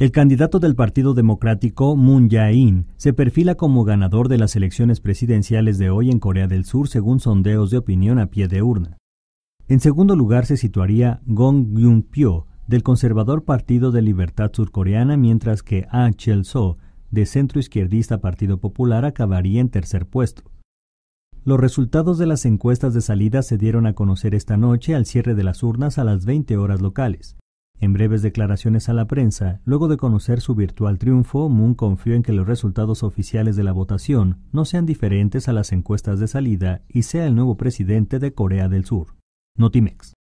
El candidato del Partido Democrático, Moon Jae-in, se perfila como ganador de las elecciones presidenciales de hoy en Corea del Sur según sondeos de opinión a pie de urna. En segundo lugar se situaría Gong kyung pyo del conservador Partido de Libertad Surcoreana, mientras que Ah chel soo de centroizquierdista Partido Popular, acabaría en tercer puesto. Los resultados de las encuestas de salida se dieron a conocer esta noche al cierre de las urnas a las 20 horas locales. En breves declaraciones a la prensa, luego de conocer su virtual triunfo, Moon confió en que los resultados oficiales de la votación no sean diferentes a las encuestas de salida y sea el nuevo presidente de Corea del Sur. Notimex.